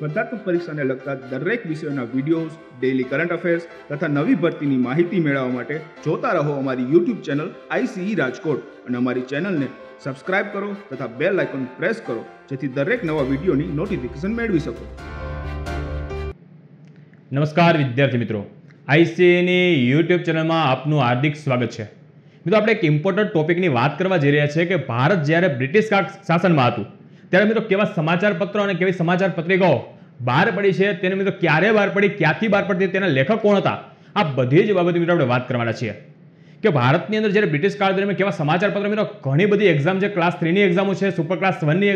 સ્પર્ધાત્મક પરીક્ષાને લગતા દરેક વિષયોના વિડીયોઝ ડેઇલી કરંટ અફેર્સ તથા નવી ભરતીની માહિતી મેળવવા માટે જોતા રહો અમારી યુટ્યુબ ચેનલ આઈસીઈ રાજકોટ અને અમારી ચેનલને સબસ્ક્રાઇબ કરો તથા બેલ આઇકોન પ્રેસ કરો જેથી દરેક નવા વિડીયોની નોટિફિકેશન મેળવી શકો નમસ્કાર વિદ્યાર્થી મિત્રો આઈસીએની યુટ્યુબ ચેનલમાં આપનું હાર્દિક સ્વાગત છે મિત્રો આપણે એક ઇમ્પોર્ટન્ટ ટોપિકની વાત કરવા જઈ રહ્યા છીએ કે ભારત જ્યારે બ્રિટિશ શાસનમાં હતું ત્યારે મિત્રો કેવા સમાચાર પત્રો અને કેવી સમાચાર પત્રિકાઓ બહાર પડી છે તેને મિત્રો ક્યારે બહાર પડી ક્યાંથી બહાર પડતી તેના લેખક કોણ હતા આ બધી જ બાબતે મિત્રો આપણે વાત કરવાના છીએ કે ભારતની અંદર જ્યારે બ્રિટિશ કાળ દરમિયાન કેવા સમાચાર મિત્રો ઘણી બધી એક્ઝામ છે ક્લાસ થ્રીની એક્ઝામો છે સુપર ક્લાસ વનની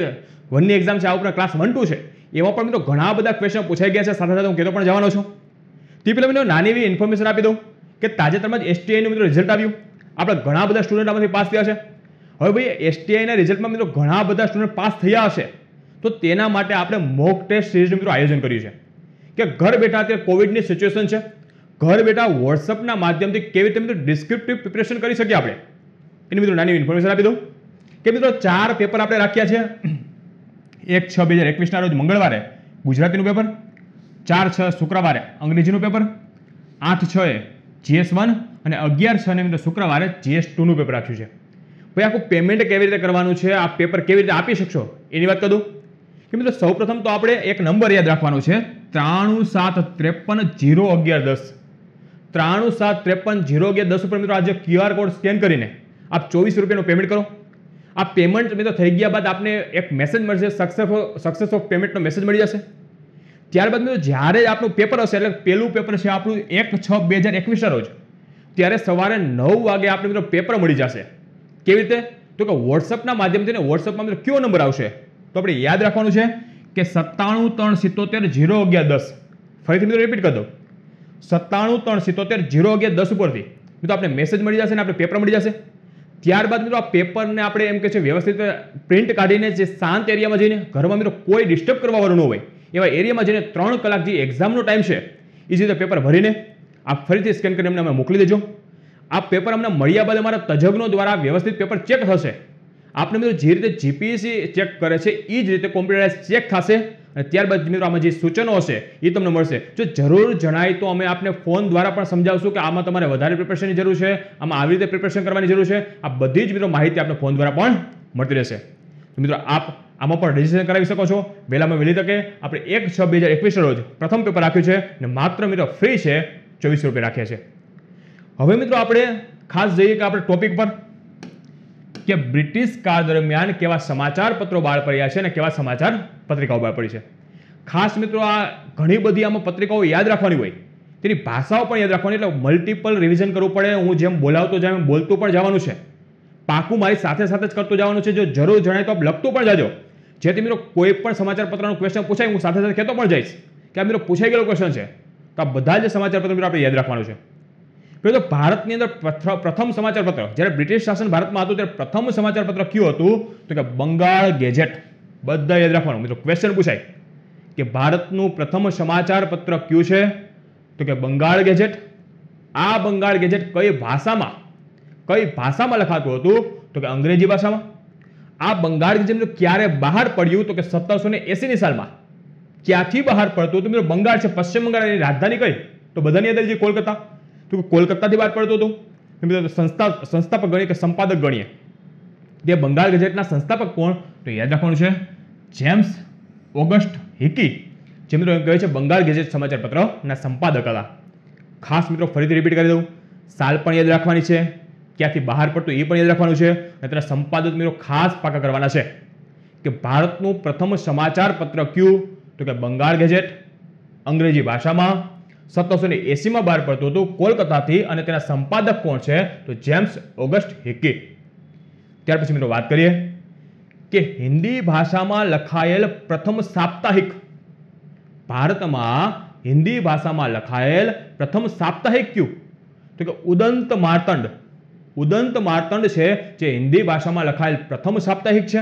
વનની એક્ઝામ છે આ ઉપર ક્લાસ વન ટુ છે એમાં પણ મિત્રો ઘણા બધા ક્વેશ્ચન પૂછાઈ ગયા છે સાથે સાથે હું કહેતો પણ જવાનો છું તે પહેલાં મિત્રો નાની એવી ઇન્ફોર્મેશન આપી દઉં કે તાજેતરમાં જ એસટીઆઈનું મિત્રો રિઝલ્ટ આવ્યું આપણે ઘણા બધા સ્ટુડન્ટ આમાંથી પાસ થયા છે હવે ભાઈ એસટીઆઈના રિઝલ્ટમાં મિત્રો ઘણા બધા સ્ટુડન્ટ પાસ થયા હશે તો તેના માટે આપણે મોક ટેસ્ટ સિરીઝનું મિત્રો આયોજન કર્યું છે કે ઘર બેઠા અત્યારે કોવિડની સિચ્યુએશન છે ઘર બેઠા વોટ્સઅપના માધ્યમથી કેવી રીતે મિત્રો ડિસ્ક્રિપ્ટિવ પ્રિપરેશન કરી શકીએ આપણે એની મિત્રો નાની ઇન્ફોર્મેશન આપી દઉં કે મિત્રો ચાર પેપર આપણે રાખ્યા છે એક છ બે હજાર એકવીસના રોજ મંગળવારે ગુજરાતીનું પેપર ચાર છ શુક્રવારે અંગ્રેજીનું પેપર આઠ છ એ જીએસ વન અને અગિયાર છને મિત્રો શુક્રવારે જીએસ ટુનું પેપર રાખ્યું છે ભાઈ આખું પેમેન્ટ કેવી રીતે કરવાનું છે આ પેપર કેવી રીતે આપી શકશો એની વાત કરું કે મિત્રો સૌપ્રથમ તો આપણે એક નંબર યાદ રાખવાનો છે ત્રાણું સાત ત્રેપન જીરો અગિયાર દસ ત્રાણું સાત ત્રેપન જીરો અગિયાર દસ ઉપર મિત્રો આજે ક્યુઆર કોડ સ્કેન કરીને આપ ચોવીસ રૂપિયાનું પેમેન્ટ કરો આ પેમેન્ટ મિત્રો થઈ ગયા બાદ આપને એક મેસેજ મળશે સક્સેસફુલ સક્સેસ ઓફ પેમેન્ટનો મેસેજ મળી જશે ત્યારબાદ મિત્રો જ્યારે આપણું પેપર હશે એટલે પહેલું પેપર છે આપણું એક છ બે હજાર એકવીસના રોજ ત્યારે સવારે નવ વાગે આપણે મિત્રો પેપર મળી જશે કેવી રીતે તો કે વોટ્સઅપના માધ્યમથી ને વોટ્સઅપમાં મિત્રો કયો નંબર આવશે તો આપણે યાદ રાખવાનું છે કે સત્તાણું ત્રણ સિત્તોતેર જીરો અગિયાર દસ ફરીથી મિત્રો રિપીટ કરી દો સત્તાણું ત્રણ સિત્તોતેર જીરો અગિયાર દસ ઉપરથી મિત્રો આપણે મેસેજ મળી જશે ને આપણે પેપર મળી જશે ત્યારબાદ મિત્રો આ પેપરને આપણે એમ કે છે વ્યવસ્થિત પ્રિન્ટ કાઢીને જે શાંત એરિયામાં જઈને ઘરમાં મિત્રો કોઈ ડિસ્ટર્બ કરવાવાળું ન હોય એવા એરિયામાં જઈને ત્રણ કલાક જે એક્ઝામનો ટાઈમ છે એ જે પેપર ભરીને આપ ફરીથી સ્કેન કરીને અમને અમે મોકલી દેજો આ પેપર અમને મળ્યા બાદ અમારા તજજ્ઞો દ્વારા વ્યવસ્થિત પેપર ચેક થશે આપણે મિત્રો જે રીતે જીપીએસસી ચેક કરે છે એ જ રીતે કોમ્પ્યુટરાઇઝ ચેક થશે અને ત્યારબાદ મિત્રો આમાં જે સૂચનો હશે એ તમને મળશે જો જરૂર જણાય તો અમે આપને ફોન દ્વારા પણ સમજાવશું કે આમાં તમારે વધારે પ્રિપેરેશનની જરૂર છે આમાં આવી રીતે પ્રિપેરેશન કરવાની જરૂર છે આ બધી જ મિત્રો માહિતી આપણે ફોન દ્વારા પણ મળતી રહેશે મિત્રો આપ આમાં પણ રજીસ્ટ્રેશન કરાવી શકો છો વહેલામાં વહેલી તકે આપણે એક છ બે હજાર એકવીસ રોજ પ્રથમ પેપર રાખ્યું છે અને માત્ર મિત્રો ફ્રી છે ચોવીસો રૂપિયા રાખ્યા છે હવે મિત્રો આપણે ખાસ જઈએ કે આપણે ટોપિક પર કે બ્રિટિશ કાળ દરમિયાન કેવા સમાચાર પત્રો બહાર પડ્યા છે અને કેવા સમાચાર પત્રિકાઓ બહાર પડી છે ખાસ મિત્રો આ ઘણી બધી આમાં પત્રિકાઓ યાદ રાખવાની હોય તેની ભાષાઓ પણ યાદ રાખવાની એટલે મલ્ટિપલ રિવિઝન કરવું પડે હું જેમ બોલાવતો જાય એમ બોલતું પણ જવાનું છે પાકું મારી સાથે સાથે જ કરતું જવાનું છે જો જરૂર જણાય તો આપ લખતું પણ જાજો જેથી મિત્રો કોઈ પણ સમાચાર પત્રનો ક્વેશ્ચન પૂછાય હું સાથે સાથે કહેતો પણ જઈશ કે આ મિત્રો પૂછાઈ ગયેલો ક્વેશ્ચન છે તો આ બધા જ સમાચાર પત્ર મિત્રો આપણે યાદ રાખવાનું છે તો ભારતની અંદર પ્રથમ સમાચાર પત્ર જ્યારે બ્રિટિશ શાસન ભારતમાં હતું ત્યારે પ્રથમ સમાચાર પત્ર કયું હતું તો કે બંગાળ ગેજેટ બધા યાદ રાખવાનું મિત્રો ક્વેશ્ચન પૂછાય કે ભારતનું પ્રથમ સમાચાર પત્ર કયું છે તો કે બંગાળ ગેજેટ આ બંગાળ ગેજેટ કઈ ભાષામાં કઈ ભાષામાં લખાતું હતું તો કે અંગ્રેજી ભાષામાં આ બંગાળ ગેજેટ ક્યારે બહાર પડ્યું તો કે સત્તરસો ને એસીની સાલમાં ક્યાંથી બહાર પડતું હતું મિત્રો બંગાળ છે પશ્ચિમ બંગાળની રાજધાની કઈ તો બધાની અંદર જે કોલકાતા તો કોલકાતાથી વાત પડતો હતો સંસ્થા સંસ્થાપક ગણીએ કે સંપાદક ગણીએ તે બંગાળ ગેજેટના સંસ્થાપક કોણ તો યાદ રાખવાનું છે જેમ્સ ઓગસ્ટ હિકી જે મિત્રો એમ કહે છે બંગાળ ગેજેટ સમાચાર પત્રના સંપાદક હતા ખાસ મિત્રો ફરીથી રિપીટ કરી દઉં સાલ પણ યાદ રાખવાની છે ક્યાંથી બહાર પડતું એ પણ યાદ રાખવાનું છે અને તેના સંપાદક મિત્રો ખાસ પાકા કરવાના છે કે ભારતનું પ્રથમ સમાચાર પત્ર કયું તો કે બંગાળ ગેજેટ અંગ્રેજી ભાષામાં સત્તરસો ને એસીમાં બહાર પડતું હતું કોલકાતાથી અને તેના સંપાદક કોણ છે તો જેમ્સ ઓગસ્ટ હિકી ત્યાર પછી મિત્રો વાત કરીએ કે હિન્દી ભાષામાં લખાયેલ પ્રથમ સાપ્તાહિક ભારતમાં હિન્દી ભાષામાં લખાયેલ પ્રથમ સાપ્તાહિક ક્યુ તો કે ઉદંત માર્તંડ ઉદંત માર્તંડ છે જે હિન્દી ભાષામાં લખાયેલ પ્રથમ સાપ્તાહિક છે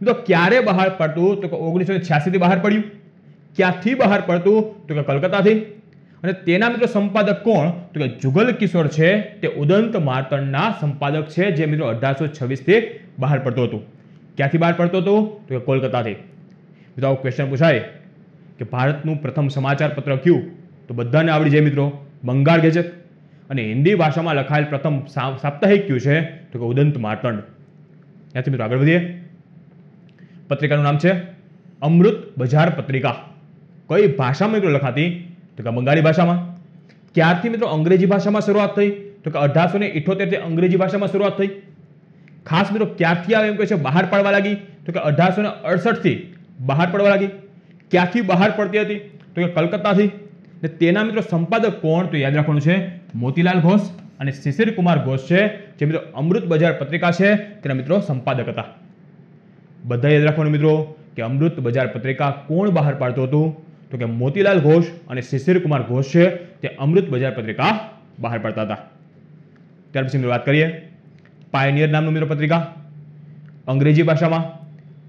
મિત્રો ક્યારે બહાર પડતું તો કે ઓગણીસો છ્યાસીથી બહાર પડ્યું ક્યાંથી બહાર પડતું તો કે કલકત્તાથી અને તેના મિત્રો સંપાદક કોણ તો કે જુગલ કિશોર છે તે ઉદંત માતણના સંપાદક છે જે મિત્રો અઢારસો છવ્વીસથી બહાર પડતો હતો ક્યાંથી બહાર પડતો હતો તો કે કોલકાતાથી મિત્રો આવો ક્વેશ્ચન પૂછાય કે ભારતનું પ્રથમ સમાચાર પત્ર કયું તો બધાને આવડી જાય મિત્રો બંગાળ ગેજેટ અને હિન્દી ભાષામાં લખાયેલ પ્રથમ સાપ્તાહિક કયું છે તો કે ઉદંત માતંડ ત્યાંથી મિત્રો આગળ વધીએ પત્રિકાનું નામ છે અમૃત બજાર પત્રિકા કઈ ભાષામાં મિત્રો લખાતી તો કે બંગાળી ભાષામાં ક્યારથી મિત્રો અંગ્રેજી ભાષામાં શરૂઆત થઈ તો કે અઢારસો ને ઇઠોતેરથી અંગ્રેજી ભાષામાં શરૂઆત થઈ ખાસ મિત્રો ક્યારથી આવે એમ કહે છે બહાર પાડવા લાગી તો કે અઢારસો ને અડસઠથી બહાર પાડવા લાગી ક્યાંથી બહાર પડતી હતી તો કે કલકત્તાથી ને તેના મિત્રો સંપાદક કોણ તો યાદ રાખવાનું છે મોતીલાલ ઘોષ અને શિશિર કુમાર ઘોષ છે જે મિત્રો અમૃત બજાર પત્રિકા છે તેના મિત્રો સંપાદક હતા બધા યાદ રાખવાનું મિત્રો કે અમૃત બજાર પત્રિકા કોણ બહાર પાડતું હતું તો કે મોતીલાલ ઘોષ અને શિશિરકુમાર ઘોષ છે તે અમૃત બજાર પત્રિકા બહાર પાડતા હતા ત્યાર પછી વાત કરીએ પાયનિયર નામનું મિત્રો પત્રિકા અંગ્રેજી ભાષામાં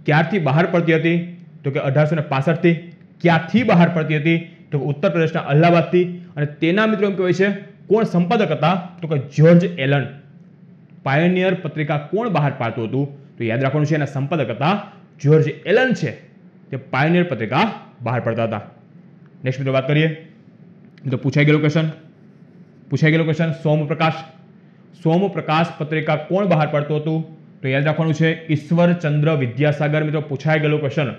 ક્યારથી બહાર પડતી હતી તો કે અઢારસો ને પાસઠથી ક્યાંથી બહાર પડતી હતી તો કે ઉત્તર પ્રદેશના અલ્હાબાદથી અને તેના મિત્રો એમ કહેવાય છે કોણ સંપાદક હતા તો કે જ્યોર્જ એલન પાયોનિયર પત્રિકા કોણ બહાર પાડતું હતું તો યાદ રાખવાનું છે એના સંપાદક હતા જ્યોર્જ એલન છે તે પાયોનિયર પત્રિકા बाहर पडता था नेक्स्ट मित्र बात करिए जो पूछा गेलो क्वेश्चन पूछा गेलो क्वेश्चन सोम प्रकाश सोम प्रकाश पत्रिका कोण બહાર પાડतो तो याद राखવાનું છે ઈશ્વર ચંદ્ર વિદ્યાસાગર મિત્રો પૂછાય ગેલું ક્વેશ્ચન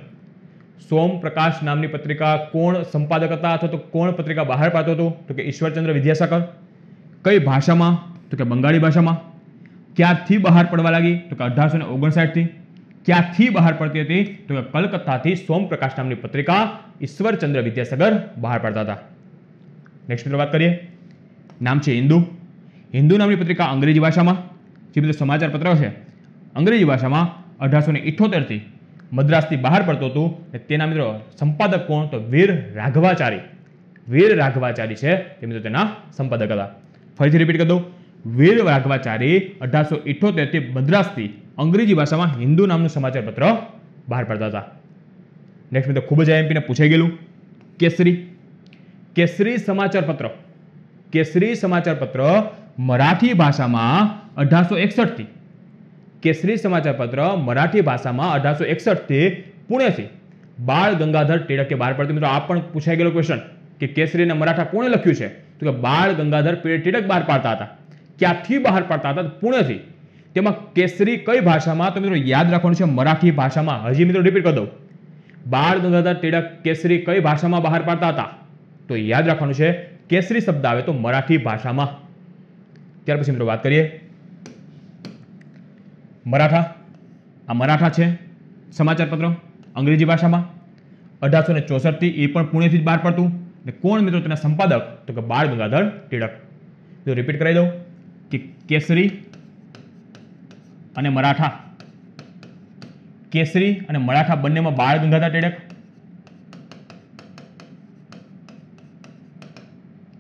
સોમ પ્રકાશ નામની પત્રિકા કોણ સંપાદક હતા તો કોણ પત્રિકા બહાર પાડતો તો કે ઈશ્વર ચંદ્ર વિદ્યાસાગર કઈ ભાષામાં તો કે બંગાળી ભાષામાંक्यात થી બહાર પડવા લાગી તો કે 1859 થી ક્યાંથી બહાર પડતી હતી તો કે કલકત્તાથી સોમપ્રકાશ નામની પત્રિકા ઈશ્વરચંદ્ર વિદ્યાસાગર બહાર પાડતા હતા નેક્સ્ટ મિત્રો વાત કરીએ નામ છે હિન્દુ હિન્દુ નામની પત્રિકા અંગ્રેજી ભાષામાં જે મિત્રો સમાચાર પત્ર છે અંગ્રેજી ભાષામાં અઢારસો ને ઇઠોતેરથી મદ્રાસથી બહાર પડતો હતું અને તેના મિત્રો સંપાદક કોણ તો વીર રાઘવાચારી વીર રાઘવાચારી છે તે મિત્રો તેના સંપાદક હતા ફરીથી રિપીટ કરી દઉં વીર રાઘવાચારી અઢારસો ઇઠોતેરથી મદ્રાસથી અંગ્રેજી ભાષામાં હિન્દુ નામનું સમાચારપત્ર બહાર પાડતા હતા નેક્સ્ટ મિત્રો ખૂબ જ આઈએમપીને પૂછાઈ ગયેલું કેસરી કેસરી સમાચારપત્ર કેસરી સમાચારપત્ર મરાઠી ભાષામાં અઢારસો એકસઠથી કેસરી સમાચારપત્ર મરાઠી ભાષામાં અઢારસો એકસઠથી પુણેથી બાળ ગંગાધર ટિળકે બહાર પડતી મિત્રો આ પણ પૂછાઈ ગયેલો ક્વેશ્ચન કે કેસરીને મરાઠા કોણે લખ્યું છે તો કે બાળ ગંગાધર ટિળક બહાર પાડતા હતા ક્યાંથી બહાર પાડતા હતા પુણેથી તેમાં કેસરી કઈ ભાષામાં તો મિત્રો યાદ રાખવાનું છે મરાઠી ભાષામાં હજી મિત્રો રિપીટ કરી દઉં બાળ ગંગાધર તિલક કેસરી કઈ ભાષામાં બહાર પાડતા હતા તો યાદ રાખવાનું છે કેસરી શબ્દ આવે તો મરાઠી ભાષામાં ત્યાર પછી મિત્રો વાત કરીએ મરાઠા આ મરાઠા છે સમાચાર અંગ્રેજી ભાષામાં અઢારસો ને ચોસઠથી એ પણ પુણેથી જ બહાર પડતું ને કોણ મિત્રો તેના સંપાદક તો કે બાળ ગંગાધર તિલક જો રિપીટ કરાવી દઉં કે કેસરી અને મરાઠા કેસરી અને મરાઠા બંનેમાં બાળ ગંગાધર ટેડક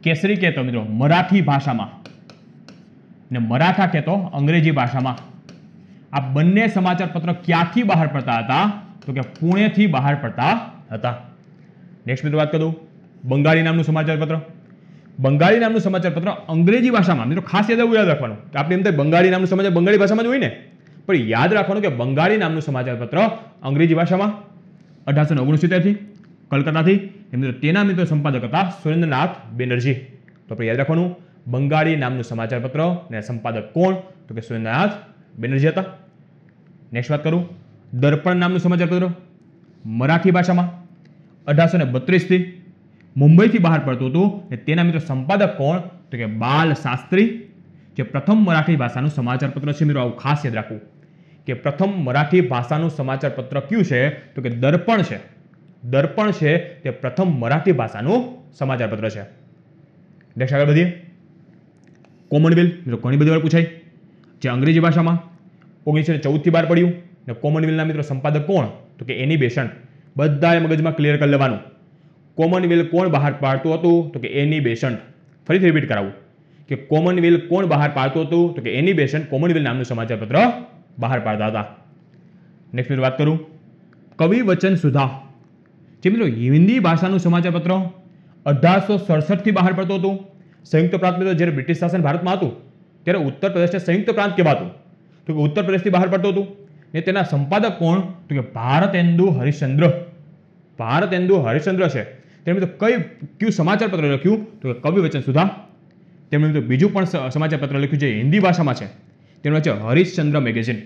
કેસરી કહેતો મિત્રો મરાઠી ભાષામાં ને મરાઠા કહેતો અંગ્રેજી ભાષામાં આ બંને સમાચાર પત્રો ક્યાંથી બહાર પડતા હતા તો કે પુણેથી બહાર પડતા હતા નેક્સ્ટ મિત્રો વાત કરું બંગાળી નામનું સમાચાર પત્ર બંગાળી નામનું સમાચાર પત્ર અંગ્રેજી ભાષામાં મિત્રો ખાસ યાદ યાદ રાખવાનું કે આપણે એમ થાય બંગાળી નામનું સમાચાર બંગાળી ભાષામાં જ હોય ને પણ યાદ રાખવાનું કે બંગાળી નામનું સમાચાર પત્ર અંગ્રેજી ભાષામાં અઢારસો ઓગણસિત્તેરથી કલકત્તાથી મિત્રો તેના મિત્રો સંપાદક હતા સુરેન્દ્રનાથ બેનર્જી તો આપણે યાદ રાખવાનું બંગાળી નામનું સમાચાર પત્ર ને સંપાદક કોણ તો કે સુરેન્દ્રનાથ બેનર્જી હતા નેક્સ્ટ વાત કરું દર્પણ નામનું સમાચાર પત્ર મરાઠી ભાષામાં અઢારસો ને બત્રીસથી મુંબઈથી બહાર પડતું હતું ને તેના મિત્રો સંપાદક કોણ તો કે બાલ શાસ્ત્રી જે પ્રથમ મરાઠી ભાષાનું સમાચાર પત્ર છે મિત્રો આવું ખાસ યાદ રાખવું કે પ્રથમ મરાઠી ભાષાનું સમાચાર પત્ર કયું છે તો કે દર્પણ છે દર્પણ છે તે પ્રથમ મરાઠી ભાષાનું સમાચાર પત્ર છે નેક્સ્ટ આગળ વધીએ કોમનવેલ્થ મિત્રો ઘણી બધી વાર પૂછાય જે અંગ્રેજી ભાષામાં ઓગણીસો ચૌદથી બહાર પડ્યું ને કોમનવેલ્થના મિત્રો સંપાદક કોણ તો કે એની બેસન બધાએ મગજમાં ક્લિયર કરી લેવાનું કોમનવેલ્થ કોણ બહાર પાડતું હતું તો કે એની બેસન્ટ ફરીથી રિપીટ કરાવું કે કોમનવેલ્થ કોણ બહાર પાડતું હતું તો કે એની બેસન્ટ કોમનવેલ્થ નામનું સમાચારપત્ર બહાર પાડતા હતા નેક્સ્ટ મિત્રો વાત કરું કવિ વચન સુધા જે મિત્રો હિન્દી ભાષાનું સમાચારપત્ર અઢારસો સડસઠથી બહાર પડતું હતું સંયુક્ત પ્રાંત મિત્રો જ્યારે બ્રિટિશ શાસન ભારતમાં હતું ત્યારે ઉત્તર પ્રદેશને સંયુક્ત પ્રાંત કહેવાતું તો કે ઉત્તર પ્રદેશથી બહાર પડતું હતું ને તેના સંપાદક કોણ તો કે ભારત એન્દુ હરિશ્ચંદ્ર ભારત એન્દુ હરિશ્ચંદ્ર છે તેમણે તો કઈ કયું સમાચાર પત્ર લખ્યું તો કવિ વચન સુધા તેમણે તો બીજું પણ સમાચાર પત્ર લખ્યું જે હિન્દી ભાષામાં છે તેમનું છે હરીશચંદ્ર મેગેઝિન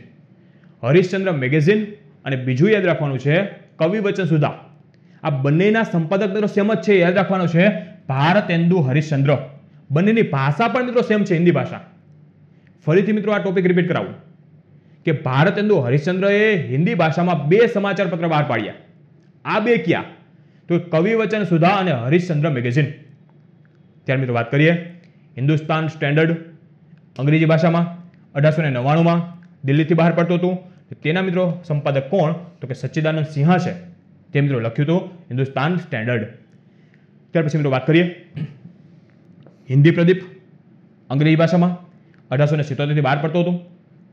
હરીશચંદ્ર મેગેઝિન અને બીજું યાદ રાખવાનું છે કવિ વચન સુધા આ બંનેના સંપાદક મિત્રો સેમ જ છે યાદ રાખવાનું છે ભારત એન્દુ હરીશચંદ્ર બંનેની ભાષા પણ મિત્રો સેમ છે હિન્દી ભાષા ફરીથી મિત્રો આ ટોપિક રિપીટ કરાવું કે ભારત એન્દુ હરીશચંદ્રએ હિન્દી ભાષામાં બે સમાચાર પત્ર બહાર પાડ્યા આ બે ક્યાં તો કવિવચન સુધા અને હરીશચંદ્ર મેગેઝિન ત્યાર મિત્રો વાત કરીએ હિન્દુસ્તાન સ્ટેન્ડર્ડ અંગ્રેજી ભાષામાં અઢારસો ને નવ્વાણુંમાં દિલ્હીથી બહાર પડતું હતું તેના મિત્રો સંપાદક કોણ તો કે સચ્ચિદાનંદ સિંહ છે તે મિત્રો લખ્યું હતું હિન્દુસ્તાન સ્ટેન્ડર્ડ ત્યાર પછી મિત્રો વાત કરીએ હિન્દી પ્રદીપ અંગ્રેજી ભાષામાં અઢારસો ને સિત્તોતેરથી બહાર પડતું હતું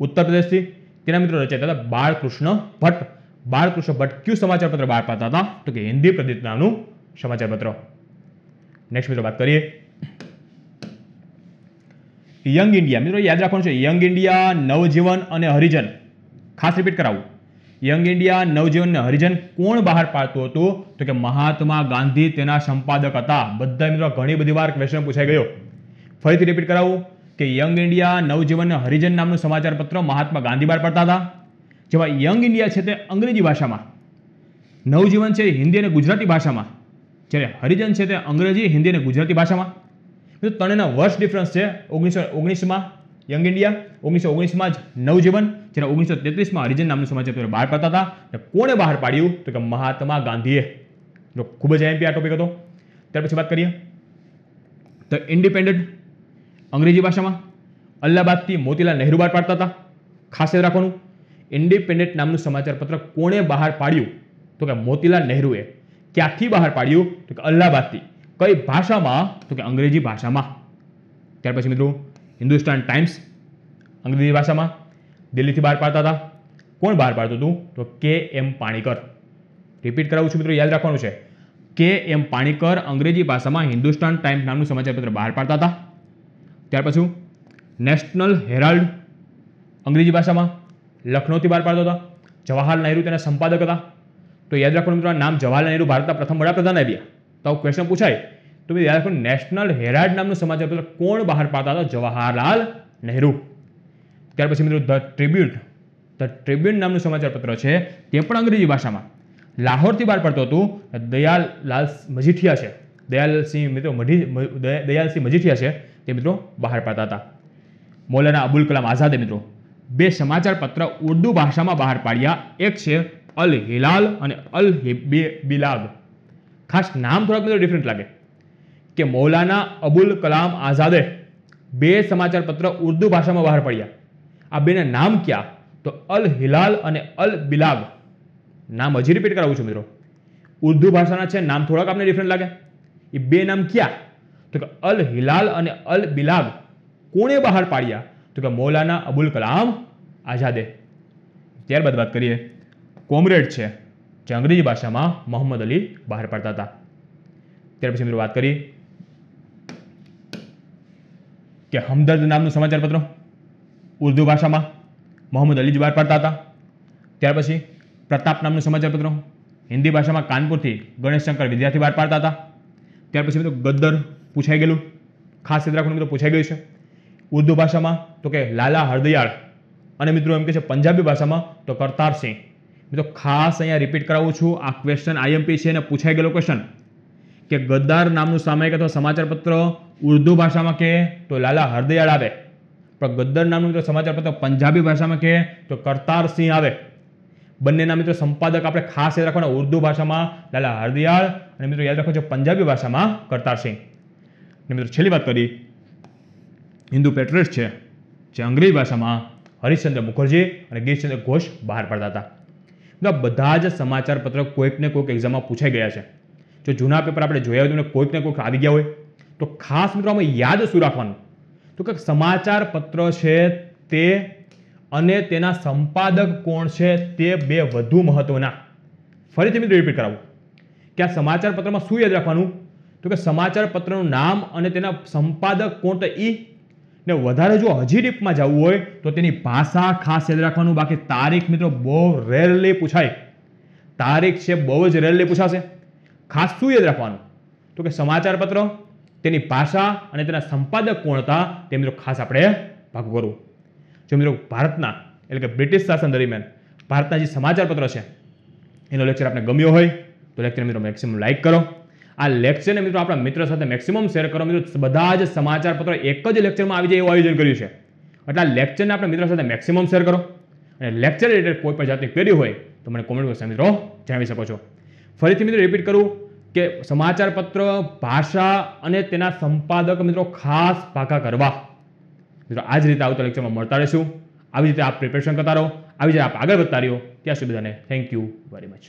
ઉત્તર પ્રદેશથી તેના મિત્રો રચાયતા હતા બાળકૃષ્ણ ભટ્ટ બાળકૃષ્ણ ભટ્ટ ક્યુ સમાચારપત્ર બહાર પાડતા હતા તો કે હિન્દી પ્રદીત નામનું સમાચારપત્ર નેક્સ્ટ મિત્રો વાત કરીએ યંગ ઇન્ડિયા મિત્રો યાદ રાખવાનું છે યંગ ઇન્ડિયા નવજીવન અને હરિજન ખાસ રિપીટ કરાવું યંગ ઇન્ડિયા નવજીવન અને હરિજન કોણ બહાર પાડતું હતું તો કે મહાત્મા ગાંધી તેના સંપાદક હતા બધા મિત્રો ઘણી બધી વાર ક્વેશ્ચન પૂછાઈ ગયો ફરીથી રિપીટ કરાવું કે યંગ ઇન્ડિયા નવજીવન હરિજન નામનું સમાચાર પત્ર મહાત્મા ગાંધી બહાર પાડતા હતા જેવા યંગ ઇન્ડિયા છે તે અંગ્રેજી ભાષામાં નવજીવન છે હિન્દી અને ગુજરાતી ભાષામાં જ્યારે હરિજન છે તે અંગ્રેજી હિન્દી અને ગુજરાતી ભાષામાં મિત્રો ત્રણેના વર્ષ ડિફરન્સ છે ઓગણીસો ઓગણીસમાં યંગ ઇન્ડિયા ઓગણીસો ઓગણીસમાં જ નવજીવન જ્યારે ઓગણીસો તેત્રીસમાં હરિજન નામનું સમાચાર બહાર પાડતા હતા અને કોણે બહાર પાડ્યું તો કે મહાત્મા ગાંધીએ તો ખૂબ જ એમપી આ ટોપિક હતો ત્યાર પછી વાત કરીએ તો ઇન્ડિપેન્ડન્ટ અંગ્રેજી ભાષામાં અલ્હાબાદથી મોતીલાલ નહેરુ બહાર પાડતા હતા ખાસ યાદ રાખવાનું ઇન્ડિપેન્ડન્ટ નામનું સમાચારપત્ર કોણે બહાર પાડ્યું તો કે મોતીલાલ નહેરુએ ક્યાંથી બહાર પાડ્યું તો કે અલ્હાબાદથી કઈ ભાષામાં તો કે અંગ્રેજી ભાષામાં ત્યાર પછી મિત્રો હિન્દુસ્તાન ટાઈમ્સ અંગ્રેજી ભાષામાં દિલ્હીથી બહાર પાડતા હતા કોણ બહાર પાડતું હતું તો કે એમ પાણીકર રિપીટ કરાવું છું મિત્રો યાદ રાખવાનું છે કે એમ પાણીકર અંગ્રેજી ભાષામાં હિન્દુસ્તાન ટાઈમ્સ નામનું સમાચારપત્ર બહાર પાડતા હતા ત્યાર પછી નેશનલ હેરાલ્ડ અંગ્રેજી ભાષામાં લખનૌથી બહાર પાડતો હતા જવાહરલાલ નહેરુ તેના સંપાદક હતા તો યાદ રાખવાનું મિત્રો નામ જવાહરલાલ નહેરુ ભારતના પ્રથમ વડાપ્રધાન આવ્યા તો આવું ક્વેશ્ચન પૂછાય તો યાદ રાખો નેશનલ હેરાલ્ડ નામનું સમાચાર પત્ર કોણ બહાર પાડતા હતા જવાહરલાલ નહેરુ ત્યાર પછી મિત્રો ધ ટ્રિબ્યુટ ધ ટ્રિબ્યુન નામનું સમાચાર પત્ર છે તે પણ અંગ્રેજી ભાષામાં લાહોરથી બહાર પડતું હતું દયાલાલ મજીઠિયા છે દયાલસિંહ મિત્રો મઢી દયાલસિંહ મજીઠિયા છે તે મિત્રો બહાર પાડતા હતા મૌલાના અબુલ કલામ આઝાદે મિત્રો બે સમાચાર પત્ર ઉર્દુ ભાષામાં બહાર પાડ્યા એક છે અલ હિલાલ અને અલ બિલાગ ખાસ નામ થોડાક મિત્રો ડિફરન્ટ લાગે કે મૌલાના અબુલ કલામ આઝાદે બે સમાચાર પત્ર ઉર્દુ ભાષામાં બહાર પાડ્યા આ બેના નામ ક્યાં તો અલ હિલાલ અને અલ બિલાગ નામ હજી રિપીટ કરાવું છું મિત્રો ઉર્દુ ભાષાના છે નામ થોડાક આપણે ડિફરન્ટ લાગે એ બે નામ ક્યાં તો કે અલ હિલાલ અને અલ બિલાગ કોણે બહાર પાડ્યા તો કે મૌલાના અબુલ કલામ આઝાદે ત્યારબાદ વાત કરીએ કોમરેડ છે જે અંગ્રેજી ભાષામાં મોહમ્મદ અલી બહાર પાડતા હતા ત્યાર પછી મિત્રો વાત કરી કે હમદર્દ નામનું સમાચારપત્ર ઉર્દુ ભાષામાં મોહમ્મદ અલી જ બહાર પાડતા હતા ત્યાર પછી પ્રતાપ નામનું સમાચારપત્ર હિન્દી ભાષામાં કાનપુરથી ગણેશશંકર વિદ્યાર્થી બહાર પાડતા હતા ત્યાર પછી મિત્રો ગદ્દર પૂછાઈ ગયેલું ખાસ યાદ રાખવાનું મિત્રો પૂછાઈ ગયું છે ઉર્દુ ભાષામાં તો કે લાલા હરદયાળ અને મિત્રો એમ કે છે પંજાબી ભાષામાં તો કરતારસિંહ મિત્રો ખાસ અહીંયા રિપીટ કરાવું છું આ ક્વેશ્ચન આઈએમપી છે અને પૂછાઈ ગયેલો ક્વેશ્ચન કે ગદ્દાર નામનું સામયિક અથવા સમાચારપત્ર ઉર્દુ ભાષામાં કહે તો લાલા હરદયાળ આવે પણ ગદ્દર નામનું મિત્રો સમાચારપત્ર પંજાબી ભાષામાં કહે તો કરતારસિંહ આવે બંનેના મિત્રો સંપાદક આપણે ખાસ યાદ રાખવાના ઉર્દુ ભાષામાં લાલા હરદયાળ અને મિત્રો યાદ રાખો છો પંજાબી ભાષામાં કરતારસિંહ ને મિત્રો છેલ્લી વાત કરી હિન્દુ પેટ્રિસ્ટ છે જે અંગ્રેજી ભાષામાં હરિશ્ચંદ્ર મુખર્જી અને ગિરીશચંદ્ર ઘોષ બહાર પાડતા હતા બધા જ સમાચારપત્ર કોઈકને કોઈક એક્ઝામમાં પૂછાઈ ગયા છે જો જૂના પેપર આપણે જોયા હોય તો કોઈકને કોઈક આવી ગયા હોય તો ખાસ મિત્રો આમાં યાદ શું રાખવાનું તો કે સમાચાર પત્ર છે તે અને તેના સંપાદક કોણ છે તે બે વધુ મહત્વના ફરીથી મિત્રો રિપીટ કરાવું કે આ સમાચાર પત્રમાં શું યાદ રાખવાનું તો કે સમાચાર પત્રનું નામ અને તેના સંપાદક કોણ તો એ ને વધારે જો હજી ડીપમાં જવું હોય તો તેની ભાષા ખાસ યાદ રાખવાનું બાકી તારીખ મિત્રો બહુ રેરલી પૂછાય તારીખ છે બહુ જ રેરલી પૂછાશે ખાસ શું યાદ રાખવાનું તો કે સમાચાર પત્રો તેની ભાષા અને તેના સંપાદક કોણ હતા તે મિત્રો ખાસ આપણે ભાગ કરવું જો મિત્રો ભારતના એટલે કે બ્રિટિશ શાસન દરમિયાન ભારતના જે સમાચાર પત્ર છે એનો લેક્ચર આપણે ગમ્યો હોય તો લેક્ચર મિત્રો મેક્સિમમ લાઇક કરો આ લેક્ચરને મિત્રો આપણા મિત્ર સાથે મેક્સિમમ શેર કરો મિત્રો બધા જ સમાચાર પત્રો એક જ લેક્ચરમાં આવી જાય એવું આયોજન કર્યું છે એટલે આ લેક્ચરને આપણા મિત્ર સાથે મેક્સિમમ શેર કરો અને લેક્ચર રિલેટેડ કોઈ પણ જાતની ક્વેરી હોય તો મને કોમેન્ટ બોક્સમાં મિત્રો જણાવી શકો છો ફરીથી મિત્રો રિપીટ કરું કે સમાચાર પત્ર ભાષા અને તેના સંપાદક મિત્રો ખાસ પાકા કરવા મિત્રો આ જ રીતે આવતા લેક્ચરમાં મળતા રહીશું આવી રીતે આપ પ્રિપેરેશન કરતા રહો આવી રીતે આપ આગળ વધતા રહ્યો ત્યાં સુધી બધાને થેન્ક યુ વેરી મચ